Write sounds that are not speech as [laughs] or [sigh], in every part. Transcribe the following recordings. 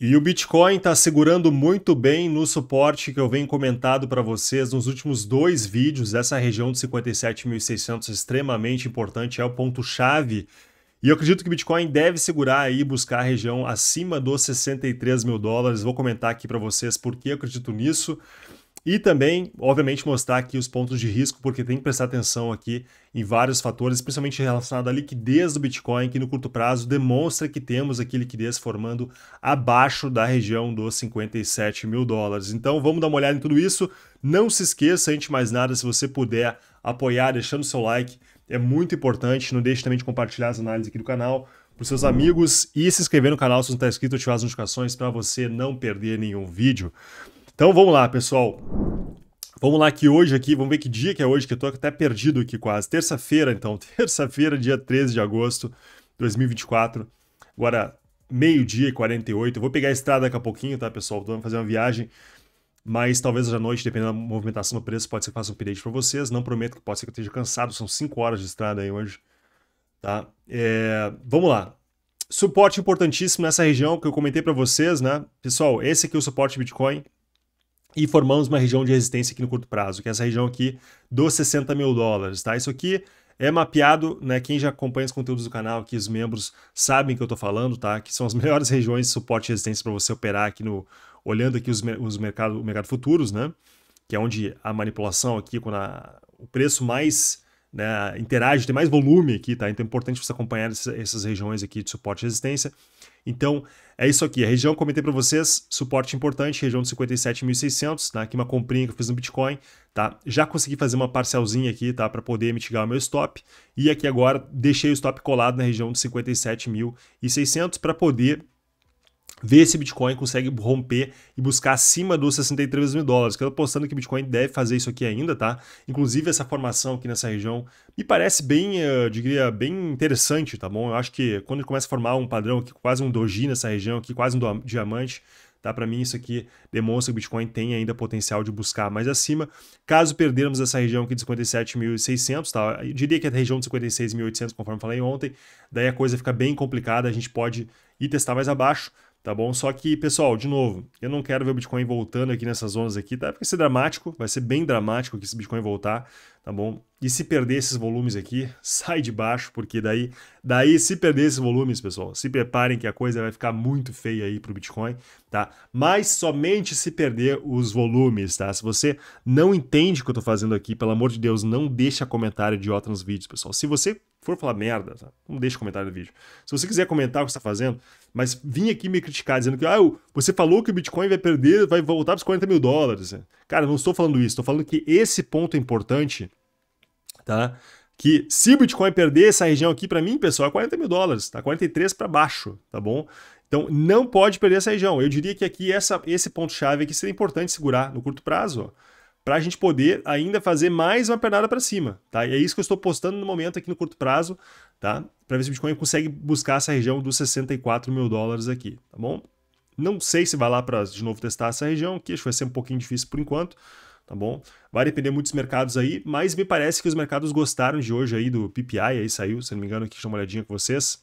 E o Bitcoin está segurando muito bem no suporte que eu venho comentado para vocês nos últimos dois vídeos. Essa região de 57.600 é extremamente importante, é o ponto-chave. E eu acredito que o Bitcoin deve segurar aí e buscar a região acima dos 63 mil dólares. Vou comentar aqui para vocês por que eu acredito nisso. E também, obviamente, mostrar aqui os pontos de risco, porque tem que prestar atenção aqui em vários fatores, principalmente relacionado à liquidez do Bitcoin, que no curto prazo demonstra que temos aqui liquidez formando abaixo da região dos 57 mil dólares. Então vamos dar uma olhada em tudo isso. Não se esqueça, antes de mais nada, se você puder apoiar deixando seu like, é muito importante. Não deixe também de compartilhar as análises aqui do canal para os seus amigos e se inscrever no canal se não está inscrito, ativar as notificações para você não perder nenhum vídeo. Então vamos lá, pessoal. Vamos lá que hoje aqui, vamos ver que dia que é hoje, que eu tô até perdido aqui quase. Terça-feira, então. [laughs] Terça-feira, dia 13 de agosto de 2024. Agora, meio-dia e 48. Eu vou pegar a estrada daqui a pouquinho, tá, pessoal? Vamos fazer uma viagem. Mas talvez hoje à noite, dependendo da movimentação do preço, pode ser que faça um update para vocês. Não prometo que pode ser que eu esteja cansado. São 5 horas de estrada aí hoje. Tá? É, vamos lá suporte importantíssimo nessa região que eu comentei para vocês, né? Pessoal, esse aqui é o suporte Bitcoin, e formamos uma região de resistência aqui no curto prazo, que é essa região aqui dos 60 mil dólares, tá? Isso aqui é mapeado, né? Quem já acompanha os conteúdos do canal, que os membros sabem que eu tô falando, tá? Que são as [laughs] melhores regiões de suporte e resistência para você operar aqui no olhando aqui os, os mercados o mercado futuros, né? Que é onde a manipulação aqui quando a, o preço mais né, interage, tem mais volume aqui, tá? Então é importante você acompanhar essas regiões aqui de suporte e resistência. Então, é isso aqui. A região comentei para vocês, suporte importante, região de 57.600, tá? Aqui uma comprinha que eu fiz no Bitcoin, tá? Já consegui fazer uma parcialzinha aqui, tá? Para poder mitigar o meu stop. E aqui agora deixei o stop colado na região de 57.600 para poder ver se Bitcoin consegue romper e buscar acima dos 63 mil dólares. Que eu estou apostando que Bitcoin deve fazer isso aqui ainda, tá? Inclusive, essa formação aqui nessa região me parece bem, eh, eu diria, bem interessante, tá bom? Eu acho que quando ele começa a formar um padrão aqui, quase um doji nessa região aqui, quase um diamante, tá? Para mim, isso aqui demonstra que o Bitcoin tem ainda potencial de buscar mais acima. Caso perdermos essa região aqui de 57.600, tá? Eu diria que é a região de 56.800, conforme falei ontem, daí a coisa fica bem complicada, a gente pode ir testar mais abaixo tá bom? Só que, pessoal, de novo, eu não quero ver o Bitcoin voltando aqui nessas zonas aqui, tá? Vai ser dramático, vai ser bem dramático que o Bitcoin voltar, tá bom? E se perder esses volumes aqui, [laughs] sai de baixo, porque daí, daí se perder esses volumes, pessoal, se preparem que a coisa vai ficar muito feia aí para o Bitcoin, tá? Mas somente se perder os volumes, tá? Se você não entende o que eu estou fazendo aqui, pelo amor de Deus, não deixa comentário idiota nos vídeos, pessoal. Se você for falar merda, tá? não deixa comentário no vídeo. Se você quiser comentar o que está fazendo, mas vim aqui me criticar, dizendo que ah, você falou que o Bitcoin vai perder, vai voltar para os 40 mil dólares. Né? Cara, não estou falando isso, estou falando que esse ponto é importante, tá? Que se o Bitcoin perder essa região aqui, para mim, pessoal, é 40 mil dólares, tá? 43 para baixo, tá bom? Então, não pode perder essa região. Eu diria que aqui essa, esse ponto-chave aqui seria importante segurar no curto prazo, para a gente poder ainda fazer mais uma pernada para cima, tá? E é isso que eu estou postando no momento aqui no curto prazo, tá? Para ver se o Bitcoin consegue buscar essa região dos 64 mil dólares aqui, tá bom? Não sei se vai lá para de novo testar essa região, que acho que vai ser um pouquinho difícil por enquanto, tá bom? Vai depender muito dos mercados aí, mas me parece que os mercados gostaram de hoje aí do PPI, aí saiu, se não me engano, aqui deixa uma olhadinha com vocês.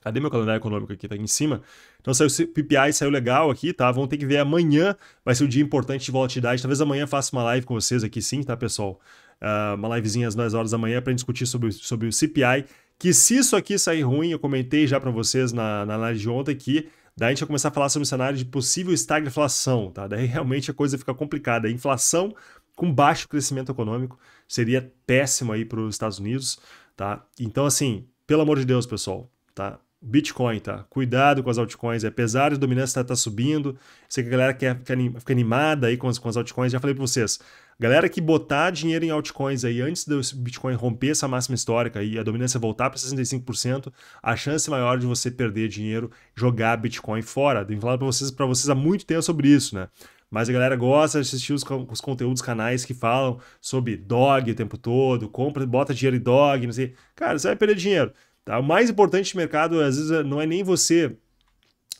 Cadê meu calendário econômico aqui? Tá aqui em cima. Então saiu o PPI, saiu legal aqui, tá? Vamos ter que ver amanhã, vai ser um dia importante de volatilidade. Talvez amanhã faça uma live com vocês aqui sim, tá, pessoal? Uh, uma livezinha às 9 horas da manhã para discutir sobre, sobre o CPI. Que se isso aqui sair ruim, eu comentei já para vocês na, na live de ontem que Daí a gente vai começar a falar sobre o cenário de possível estagflação, tá? Daí realmente a coisa fica complicada. inflação com baixo crescimento econômico seria péssimo aí para os Estados Unidos, tá? Então, assim, pelo amor de Deus, pessoal, tá? Bitcoin, tá? Cuidado com as altcoins, é pesado, a dominância está tá subindo. Sei que a galera quer, quer, fica animada aí com as, com as altcoins. Já falei para vocês, galera que botar dinheiro em altcoins aí antes do Bitcoin romper essa máxima histórica e a dominância voltar para 65%, a chance maior de você perder dinheiro, jogar Bitcoin fora. Tenho falado para vocês, pra vocês há muito tempo sobre isso, né? Mas a galera gosta de assistir os, os conteúdos canais que falam sobre dog o tempo todo, compra, bota dinheiro em dog, não sei. Cara, você vai perder dinheiro. Tá? O mais importante de mercado, às vezes, é, não é nem você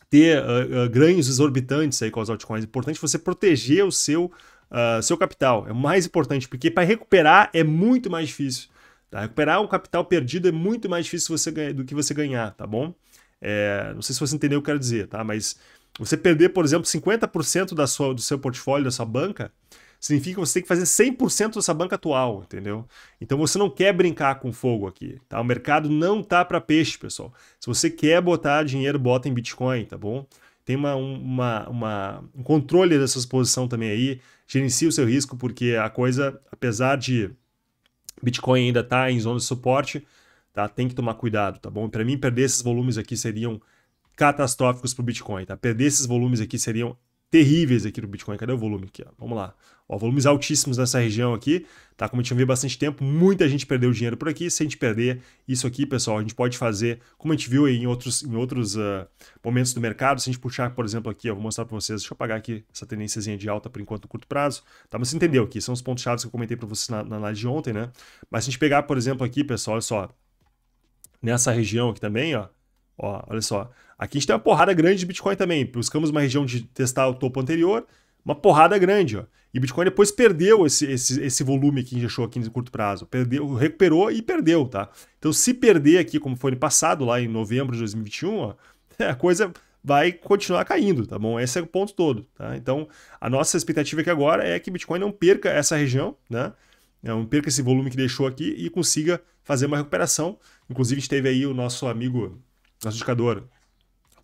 ter uh, uh, ganhos exorbitantes aí com as altcoins. É importante você proteger o seu, uh, seu capital. É o mais importante, porque para recuperar é muito mais difícil. Tá? Recuperar um capital perdido é muito mais difícil você do que você ganhar, tá bom? É, não sei se você entendeu o que eu quero dizer, tá? Mas você perder, por exemplo, 50% da sua, do seu portfólio, da sua banca, significa que você tem que fazer 100% dessa banca atual, entendeu? Então você não quer brincar com fogo aqui, tá? O mercado não tá para peixe, pessoal. Se você quer botar dinheiro, bota em Bitcoin, tá bom? Tem uma, uma, uma, um controle dessa exposição também aí, gerencia o seu risco, porque a coisa, apesar de Bitcoin ainda tá em zona de suporte, tá? Tem que tomar cuidado, tá bom? Para mim, perder esses volumes aqui seriam catastróficos para o Bitcoin, tá? Perder esses volumes aqui seriam terríveis aqui do Bitcoin. Cadê o volume aqui? Ó? Vamos lá. Ó, volumes altíssimos nessa região aqui, tá? Como a gente viu bastante tempo, muita gente perdeu dinheiro por aqui. Se a gente perder isso aqui, pessoal, a gente pode fazer, como a gente viu em outros, em outros uh, momentos do mercado, se a gente puxar, por exemplo, aqui, eu vou mostrar para vocês, deixa eu apagar aqui essa tendência de alta por enquanto no curto prazo, tá? Mas você entendeu aqui, são os pontos chave que eu comentei para vocês na, na análise de ontem, né? Mas se a gente pegar, por exemplo, aqui, pessoal, olha só, nessa região aqui também, ó, Ó, olha só. Aqui a gente tem uma porrada grande de Bitcoin também. Buscamos uma região de testar o topo anterior, uma porrada grande. Ó. E Bitcoin depois perdeu esse, esse, esse volume que a gente achou aqui no curto prazo. Perdeu, recuperou e perdeu, tá? Então, se perder aqui, como foi no passado, lá em novembro de 2021, ó, [laughs] a coisa vai continuar caindo, tá bom? Esse é o ponto todo, tá? Então, a nossa expectativa aqui agora é que Bitcoin não perca essa região, né? É, não perca esse volume que deixou aqui e consiga fazer uma recuperação. Inclusive, a gente teve aí o nosso amigo nosso indicador,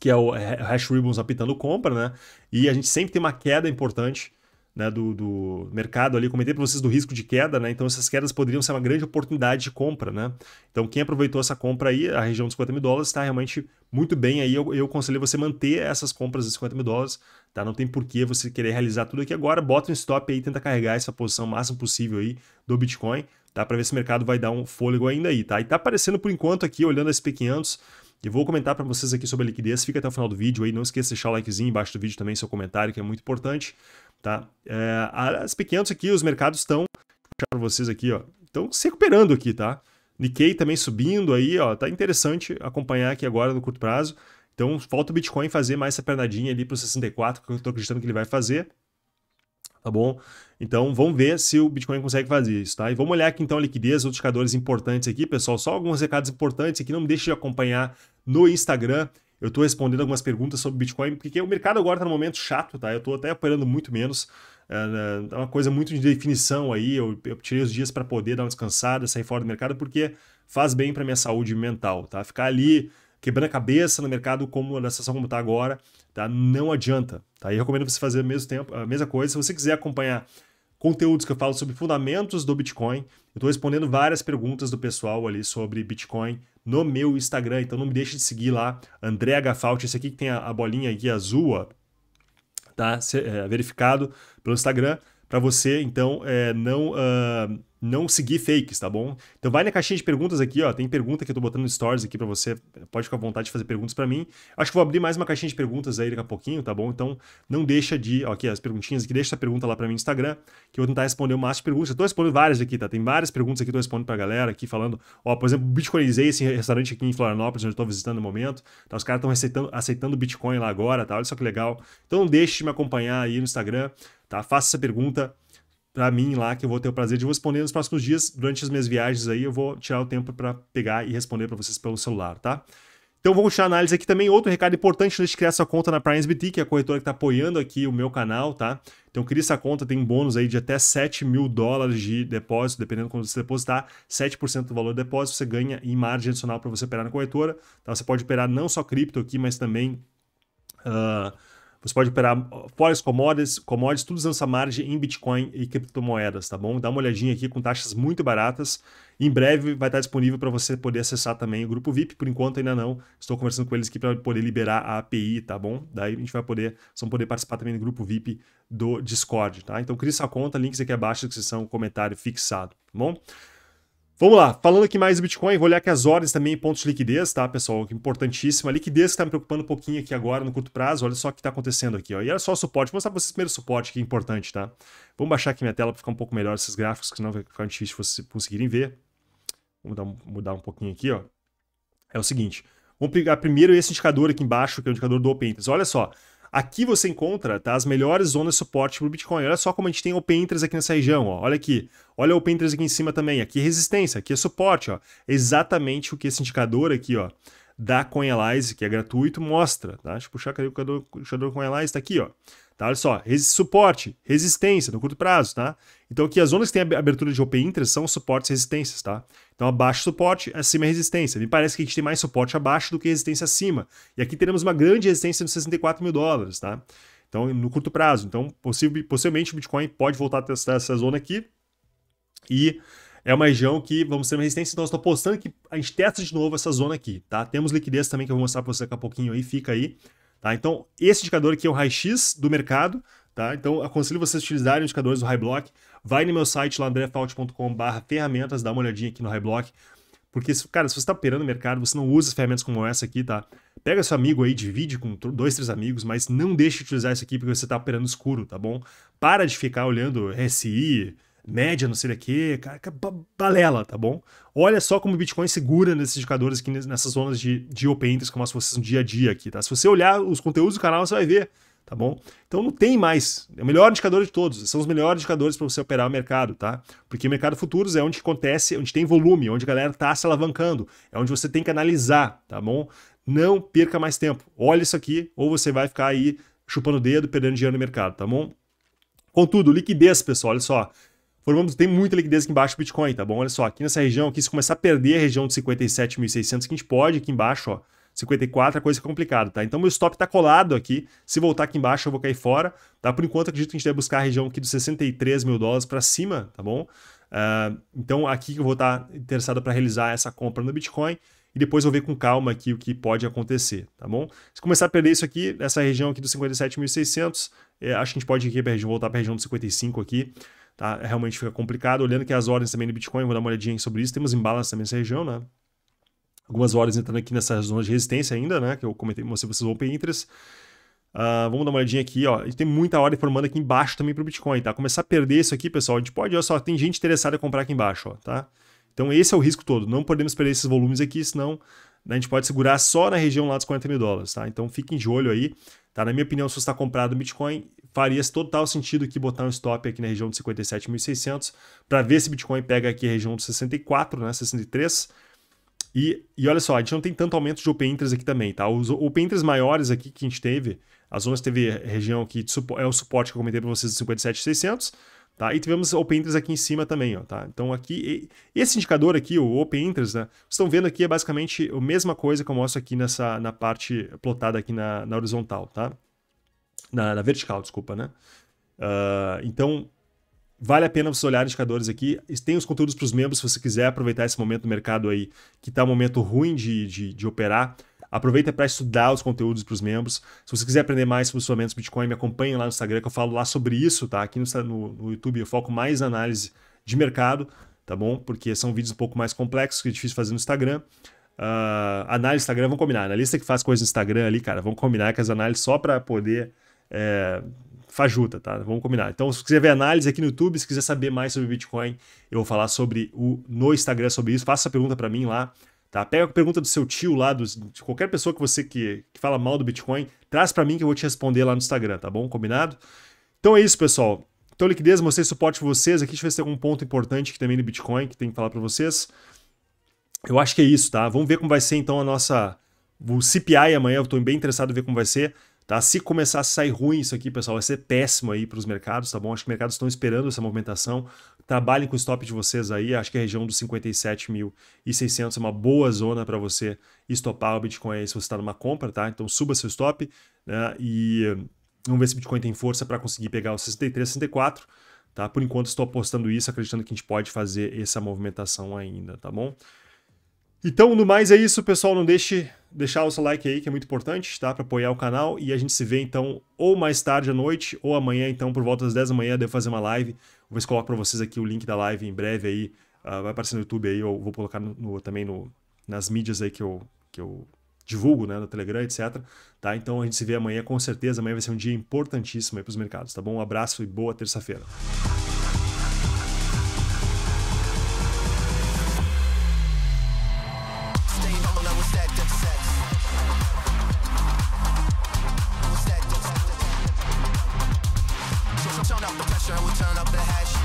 que é, é o hash ribbons apitando compra, né? E a gente sempre tem uma queda importante né, do, do, mercado ali. Comentei para vocês do risco de queda, né? Então essas quedas poderiam ser uma grande oportunidade de compra, né? Então quem aproveitou essa compra aí, a região dos 50 mil dólares, está realmente muito bem aí. Eu, eu aconselho você manter essas compras dos 50 mil dólares, tá? Não tem porquê você querer realizar tudo aqui agora. Bota um stop aí, tenta carregar essa posição o máximo possível aí do Bitcoin, tá? Para ver se o mercado vai dar um fôlego ainda aí, tá? E tá aparecendo por enquanto aqui, olhando a SP500, e vou comentar para vocês aqui sobre a liquidez, fica até o final do vídeo aí, não esqueça de deixar o likezinho embaixo do vídeo também, seu comentário, que é muito importante, tá? É, as pequenas aqui, os mercados estão, puxar para vocês aqui, ó, estão se recuperando aqui, tá? Nikkei também subindo aí, ó, tá interessante acompanhar aqui agora no curto prazo. Então, falta o Bitcoin fazer mais essa pernadinha ali para 64, que eu estou acreditando que ele vai fazer, tá bom? Então, vamos ver se o Bitcoin consegue fazer isso, tá? E vamos olhar aqui então a liquidez, outros indicadores importantes aqui, pessoal. Só alguns recados importantes aqui, não me deixe de acompanhar no Instagram. Eu estou respondendo algumas perguntas sobre Bitcoin, porque o mercado agora está num momento chato, tá? Eu estou até operando muito menos. É, né, é uma coisa muito de definição aí. Eu, eu tirei os dias para poder dar uma descansada, sair fora do mercado, porque faz bem para minha saúde mental, tá? Ficar ali quebrando a cabeça no mercado como na situação como está agora, tá? Não adianta, tá? E eu recomendo você fazer ao mesmo tempo a mesma coisa. Se você quiser acompanhar conteúdos que eu falo sobre fundamentos do Bitcoin. Eu estou respondendo várias perguntas do pessoal ali sobre Bitcoin no meu Instagram, então não me deixe de seguir lá, André Gafalte, esse aqui que tem a, bolinha aqui azul, ó, tá? É, verificado pelo Instagram, para você, então, é, não... Uh, não seguir fakes, tá bom? Então vai na caixinha de perguntas aqui, ó, tem pergunta que eu tô botando stories aqui para você, pode ficar à vontade de fazer perguntas para mim. Acho que vou abrir mais uma caixinha de perguntas aí daqui a pouquinho, tá bom? Então não deixa de, ó, aqui as perguntinhas aqui, deixa essa pergunta lá para mim no Instagram, que eu vou tentar responder o máximo de perguntas. Eu tô respondendo várias aqui, tá? Tem várias perguntas aqui que eu tô respondendo pra galera aqui falando, ó, por exemplo, bitcoinizei esse restaurante aqui em Florianópolis, onde eu tô visitando no momento, tá? Os caras estão aceitando, aceitando Bitcoin lá agora, tá? Olha só que legal. Então não deixe de me acompanhar aí no Instagram, tá? Faça essa pergunta para mim lá que eu vou ter o prazer de responder nos próximos dias, durante as minhas viagens aí, eu vou tirar o tempo para pegar e responder para vocês pelo celular, tá? Então vou continuar a análise aqui também. Outro recado importante, não deixe criar sua conta na PrimeSBT, que é a corretora que está apoiando aqui o meu canal, tá? Então cria essa conta, tem bônus aí de até 7 mil dólares de depósito, dependendo quando você depositar, 7% do valor do depósito você ganha em margem adicional para você operar na corretora. Tá? Você pode operar não só cripto aqui, mas também... Uh, você pode operar forex commodities, commodities tudo usando essa margem em Bitcoin e criptomoedas, tá bom? Dá uma olhadinha aqui com taxas muito baratas. Em breve vai estar disponível para você poder acessar também o grupo VIP. Por enquanto ainda não. Estou conversando com eles aqui para poder liberar a API, tá bom? Daí a gente vai poder, vão poder participar também do grupo VIP do Discord, tá? Então crie sua conta, links aqui abaixo que são comentário fixado, tá bom? Vamos lá, falando aqui mais do Bitcoin, vou olhar aqui as ordens também, pontos de liquidez, tá, pessoal? A Liquidez que está me preocupando um pouquinho aqui agora no curto prazo. Olha só o que está acontecendo aqui, ó. E olha só o suporte. Vou mostrar para vocês primeiro o suporte que é importante, tá? Vamos baixar aqui minha tela para ficar um pouco melhor esses gráficos, que senão vai ficar difícil vocês conseguirem ver. Vamos mudar, mudar um pouquinho aqui, ó. É o seguinte. Vamos pegar primeiro esse indicador aqui embaixo, que é o indicador do Open Interest. Olha só. Aqui você encontra tá, as melhores zonas de suporte para o Bitcoin. Olha só como a gente tem open interest aqui nessa região. Ó. Olha aqui. Olha o open interest aqui em cima também. Aqui é resistência, aqui é suporte. Ó. Exatamente o que esse indicador aqui ó, da CoinAlyze, que é gratuito, mostra. Tá? Deixa eu puxar cadê o indicador, da CoinAlyze. Está aqui. ó. Tá? Olha só, resi suporte, resistência no curto prazo, tá? Então aqui as zonas que têm abertura de open interest são suportes e resistências, tá? Então abaixo suporte, acima é resistência. Me parece que a gente tem mais suporte abaixo do que resistência acima. E aqui teremos uma grande resistência nos 64 mil dólares, tá? Então, no curto prazo. Então, possivelmente o Bitcoin pode voltar a testar essa zona aqui. E é uma região que vamos ter uma resistência, então eu estou apostando que a gente testa de novo essa zona aqui, tá? Temos liquidez também que eu vou mostrar para você daqui a pouquinho aí, fica aí. Tá? Então, esse indicador aqui é o raio-x do mercado. Tá? Então, aconselho vocês a utilizarem indicadores do High Block. Vai no meu site lá, andrefault.com.br, ferramentas, dá uma olhadinha aqui no High Block. Porque, cara, se você está operando no mercado, você não usa ferramentas como essa aqui, tá? Pega seu amigo aí, divide com dois, três amigos, mas não deixe de utilizar isso aqui porque você está operando escuro, tá bom? Para de ficar olhando RSI, média, não sei o que, cara, é balela, tá bom? Olha só como o Bitcoin segura nesses indicadores aqui, nessas zonas de, de open interest, como se fosse um dia a dia aqui, tá? Se você olhar os conteúdos do canal, você vai ver, tá bom? Então não tem mais, é o melhor indicador de todos, são os melhores indicadores para você operar o mercado, tá? Porque o mercado futuros é onde acontece, onde tem volume, onde a galera está se alavancando, é onde você tem que analisar, tá bom? Não perca mais tempo, olha isso aqui, ou você vai ficar aí chupando o dedo, perdendo dinheiro no mercado, tá bom? Contudo, liquidez, pessoal, olha só. Formamos, tem muita liquidez aqui embaixo do Bitcoin, tá bom? Olha só, aqui nessa região aqui, se começar a perder a região de 57.600, que a gente pode aqui embaixo, ó, 54, a coisa é complicada, tá? Então meu stop tá colado aqui, se voltar aqui embaixo eu vou cair fora, tá? Por enquanto acredito que a gente deve buscar a região aqui dos 63 mil dólares para cima, tá bom? Uh, então aqui que eu vou estar tá interessado para realizar essa compra no Bitcoin e depois eu ver com calma aqui o que pode acontecer, tá bom? Se começar a perder isso aqui, essa região aqui dos 57.600, é, eh, acho que a gente pode ir aqui pra região, voltar para a região dos 55 aqui, tá? Realmente fica complicado. Olhando que as ordens também do Bitcoin, vou dar uma olhadinha sobre isso. Temos embalas também nessa região, né? Algumas ordens entrando aqui nessa zona de resistência ainda, né? Que eu comentei, mostrei vocês open interest. Uh, vamos dar uma olhadinha aqui, ó. e tem muita ordem formando aqui embaixo também para o Bitcoin, tá? Começar a perder isso aqui, pessoal, a gente pode, olha só, tem gente interessada em comprar aqui embaixo, ó, tá? Então esse é o risco todo. Não podemos perder esses volumes aqui, senão né, a gente pode segurar só na região lá dos 40 mil dólares, tá? Então fiquem de olho aí, tá? Na minha opinião, se você está comprado Bitcoin, faria total sentido que botar um stop aqui na região de 57.600 para ver se Bitcoin pega aqui a região de 64, né? 63. E, e olha só, a gente não tem tanto aumento de open interest aqui também, tá? Os open interest maiores aqui que a gente teve, as zonas teve região aqui, de, é o suporte que eu comentei para vocês de 57.600, Tá? E tivemos open interest aqui em cima também, ó, tá? Então aqui, esse indicador aqui, o open interest, né? Vocês estão vendo aqui é basicamente a mesma coisa que eu mostro aqui nessa, na parte plotada aqui na, na horizontal, tá? Na, na, vertical, desculpa, né? Uh, então, vale a pena vocês olharem indicadores aqui. Tem os conteúdos para os membros, se você quiser aproveitar esse momento do mercado aí, que está um momento ruim de, de, de operar. Aproveita para estudar os conteúdos para os membros. Se você quiser aprender mais sobre os fundamentos Bitcoin, me acompanhe lá no Instagram que eu falo lá sobre isso, tá? Aqui no, no, no YouTube eu foco mais na análise de mercado, tá bom? Porque são vídeos um pouco mais complexos que é difícil fazer no Instagram. Uh, análise Instagram, vamos combinar. Né? Analista que faz coisa no Instagram ali, cara, vamos combinar com as análises só para poder é, fajuta, tá? Vamos combinar. Então, se quiser ver análise aqui no YouTube, se quiser saber mais sobre Bitcoin, eu vou falar sobre o no Instagram sobre isso. Faça a pergunta para mim lá. Tá? Pega a pergunta do seu tio lá, do de qualquer pessoa que você que, que fala mal do Bitcoin, traz para mim que eu vou te responder lá no Instagram, tá bom? Combinado? Então é isso, pessoal. Então, liquidez, mostrei suporte para vocês. Aqui deixa eu ver se tem algum ponto importante que também no Bitcoin que tem que falar para vocês. Eu acho que é isso, tá? Vamos ver como vai ser então a nossa. O CPI amanhã, eu estou bem interessado em ver como vai ser. Tá? Se começar a sair ruim isso aqui, pessoal, vai ser péssimo aí para os mercados, tá bom? Acho que os mercados estão esperando essa movimentação. Trabalhem com o stop de vocês aí. Acho que a região dos 57.600 é uma boa zona para você estopar o Bitcoin aí se você está numa compra, tá? Então suba seu stop né? e eh, vamos ver se o Bitcoin tem força para conseguir pegar os 63, 64. Tá? Por enquanto estou apostando isso, acreditando que a gente pode fazer essa movimentação ainda, tá bom? Então, no mais é isso, pessoal. Não deixe deixar o seu like aí, que é muito importante, tá? Pra apoiar o canal. E a gente se vê, então, ou mais tarde à noite, ou amanhã, então, por volta das 10 da manhã, devo fazer uma live. Vou ver se coloco pra vocês aqui o link da live em breve aí. Uh, vai aparecer no YouTube aí, eu vou colocar no, no, também no, nas mídias aí que eu, que eu divulgo, né? No Telegram, etc. Tá? Então a gente se vê amanhã, com certeza. Amanhã vai ser um dia importantíssimo aí pros mercados, tá bom? Um abraço e boa terça-feira. sure we turn up the hash